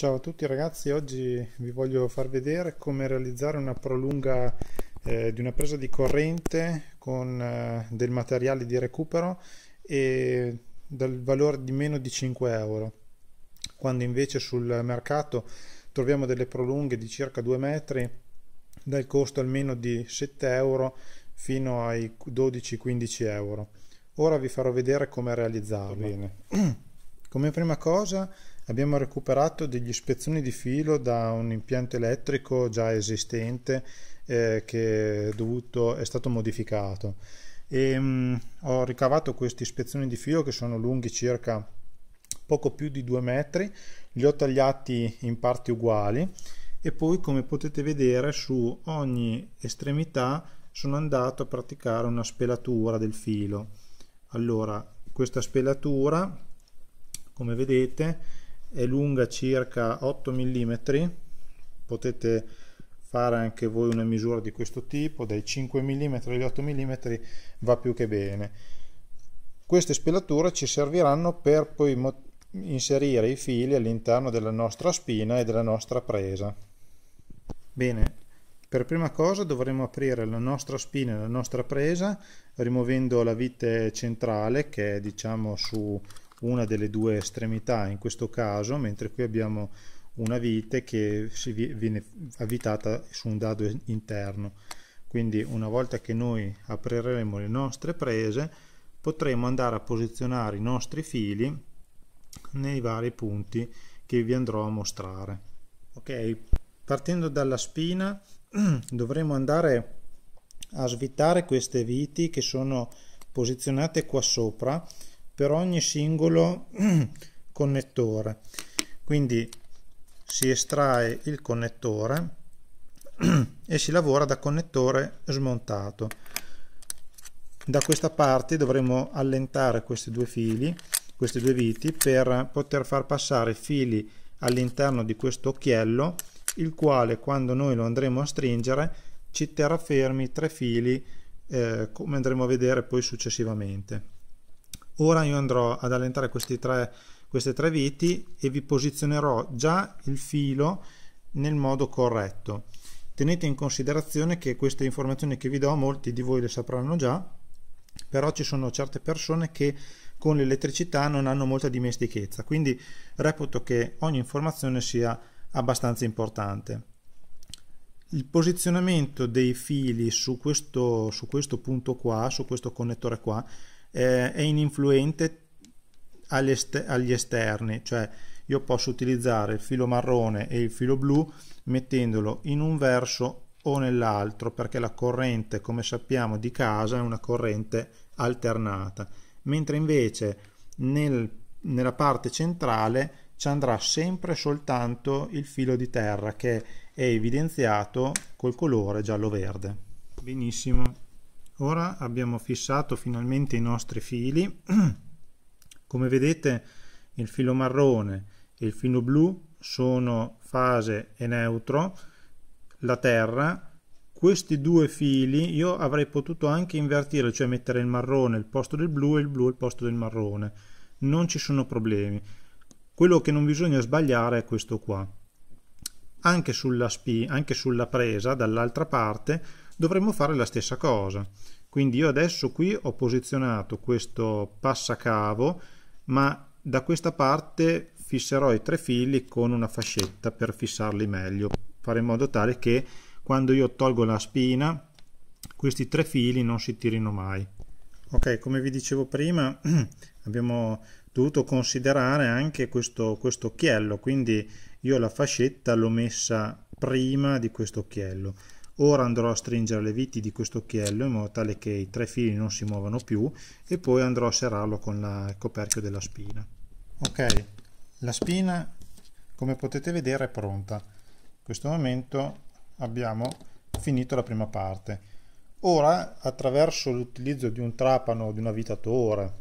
Ciao a tutti ragazzi, oggi vi voglio far vedere come realizzare una prolunga eh, di una presa di corrente con eh, del materiale di recupero e dal valore di meno di 5 euro quando invece sul mercato troviamo delle prolunghe di circa 2 metri dal costo almeno di 7 euro fino ai 12-15 euro ora vi farò vedere come realizzarlo come prima cosa Abbiamo recuperato degli spezzoni di filo da un impianto elettrico già esistente eh, che è, dovuto, è, stato modificato. E, ehm, mh, ho ricavato questi spezzoni di filo che sono lunghi circa poco più di 2 metri, li ho tagliati in parti uguali e poi come potete vedere su ogni estremità sono andato a praticare una spelatura del filo. Allora, questa spelatura, come vedete, è lunga circa 8 mm potete fare anche voi una misura di questo tipo dai 5 mm agli 8 mm va più che bene queste spelature ci serviranno per poi inserire i fili all'interno della nostra spina e della nostra presa bene per prima cosa dovremo aprire la nostra spina e la nostra presa rimuovendo la vite centrale che è diciamo su una delle due estremità in questo caso, mentre qui abbiamo una vite che si viene avvitata su un dado interno. Quindi una volta che noi apriremo le nostre prese potremo andare a posizionare i nostri fili nei vari punti che vi andrò a mostrare. Ok, partendo dalla spina dovremo andare a svitare queste viti che sono posizionate qua sopra per ogni singolo connettore quindi si estrae il connettore e si lavora da connettore smontato da questa parte dovremo allentare questi due fili queste due viti per poter far passare i fili all'interno di questo occhiello il quale quando noi lo andremo a stringere ci terrà fermi tre fili eh, come andremo a vedere poi successivamente ora io andrò ad allentare questi tre, queste tre viti e vi posizionerò già il filo nel modo corretto tenete in considerazione che queste informazioni che vi do molti di voi le sapranno già però ci sono certe persone che con l'elettricità non hanno molta dimestichezza quindi reputo che ogni informazione sia abbastanza importante il posizionamento dei fili su questo, su questo punto qua su questo connettore qua eh, è ininfluente agli, est agli esterni, cioè io posso utilizzare il filo marrone e il filo blu mettendolo in un verso o nell'altro perché la corrente come sappiamo di casa è una corrente alternata mentre invece nel, nella parte centrale ci andrà sempre soltanto il filo di terra che è evidenziato col colore giallo verde benissimo ora abbiamo fissato finalmente i nostri fili come vedete il filo marrone e il filo blu sono fase e neutro la terra questi due fili io avrei potuto anche invertire cioè mettere il marrone al posto del blu e il blu al posto del marrone non ci sono problemi quello che non bisogna sbagliare è questo qua anche sulla, spi, anche sulla presa dall'altra parte dovremmo fare la stessa cosa. Quindi io adesso qui ho posizionato questo passacavo, ma da questa parte fisserò i tre fili con una fascetta per fissarli meglio, fare in modo tale che quando io tolgo la spina questi tre fili non si tirino mai. Ok, come vi dicevo prima abbiamo dovuto considerare anche questo, questo occhiello, quindi io la fascetta l'ho messa prima di questo occhiello. Ora andrò a stringere le viti di questo occhiello in modo tale che i tre fili non si muovano più e poi andrò a serrarlo con la, il coperchio della spina. Ok, la spina come potete vedere è pronta. In questo momento abbiamo finito la prima parte. Ora attraverso l'utilizzo di un trapano, di un avvitatore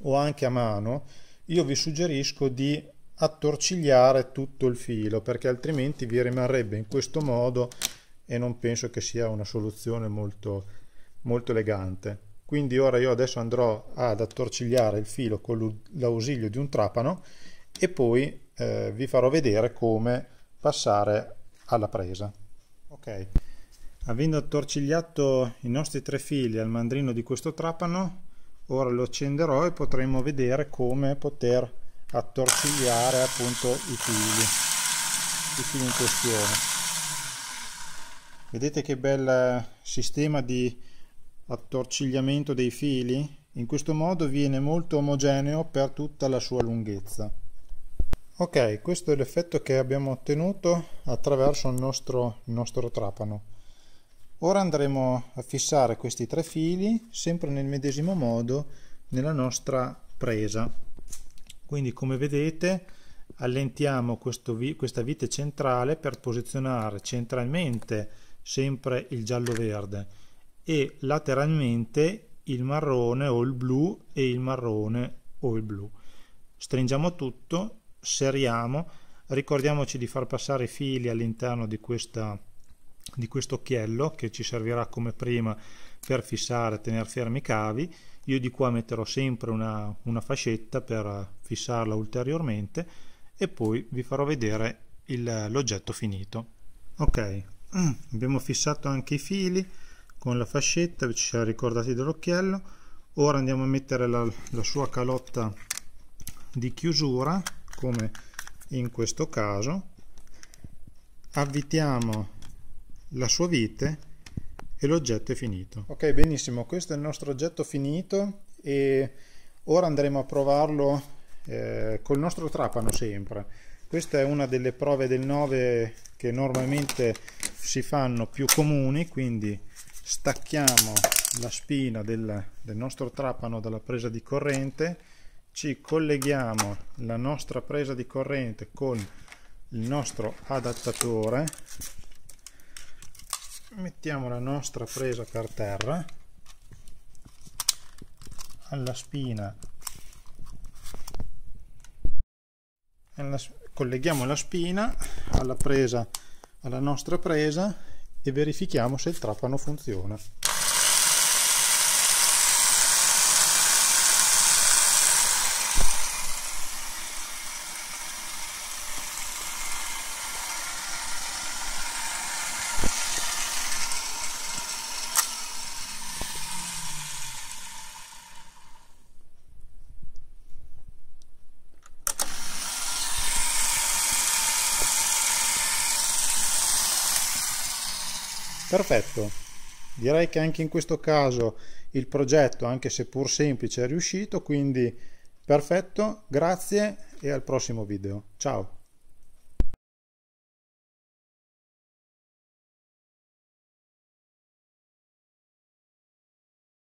o anche a mano, io vi suggerisco di attorcigliare tutto il filo perché altrimenti vi rimarrebbe in questo modo e non penso che sia una soluzione molto, molto elegante. Quindi ora io adesso andrò ad attorcigliare il filo con l'ausilio di un trapano e poi eh, vi farò vedere come passare alla presa. Ok, avendo attorcigliato i nostri tre fili al mandrino di questo trapano, ora lo accenderò e potremo vedere come poter attorcigliare appunto i fili, i fili in questione vedete che bel eh, sistema di attorcigliamento dei fili in questo modo viene molto omogeneo per tutta la sua lunghezza ok questo è l'effetto che abbiamo ottenuto attraverso il nostro, il nostro trapano ora andremo a fissare questi tre fili sempre nel medesimo modo nella nostra presa quindi come vedete allentiamo questo, questa vite centrale per posizionare centralmente sempre il giallo-verde e lateralmente il marrone o il blu e il marrone o il blu. Stringiamo tutto, seriamo, ricordiamoci di far passare i fili all'interno di, di questo occhiello che ci servirà come prima per fissare e tenere fermi i cavi. Io di qua metterò sempre una, una fascetta per fissarla ulteriormente e poi vi farò vedere l'oggetto finito. Ok, Mm. abbiamo fissato anche i fili con la fascetta ci siamo ricordati dell'occhiello ora andiamo a mettere la, la sua calotta di chiusura come in questo caso avvitiamo la sua vite e l'oggetto è finito ok benissimo questo è il nostro oggetto finito e ora andremo a provarlo eh, col nostro trapano sempre questa è una delle prove del 9 che normalmente si fanno più comuni quindi stacchiamo la spina del, del nostro trapano dalla presa di corrente ci colleghiamo la nostra presa di corrente con il nostro adattatore mettiamo la nostra presa per terra alla spina alla, colleghiamo la spina alla presa alla nostra presa e verifichiamo se il trapano funziona Perfetto, direi che anche in questo caso il progetto, anche se pur semplice, è riuscito, quindi perfetto, grazie e al prossimo video. Ciao!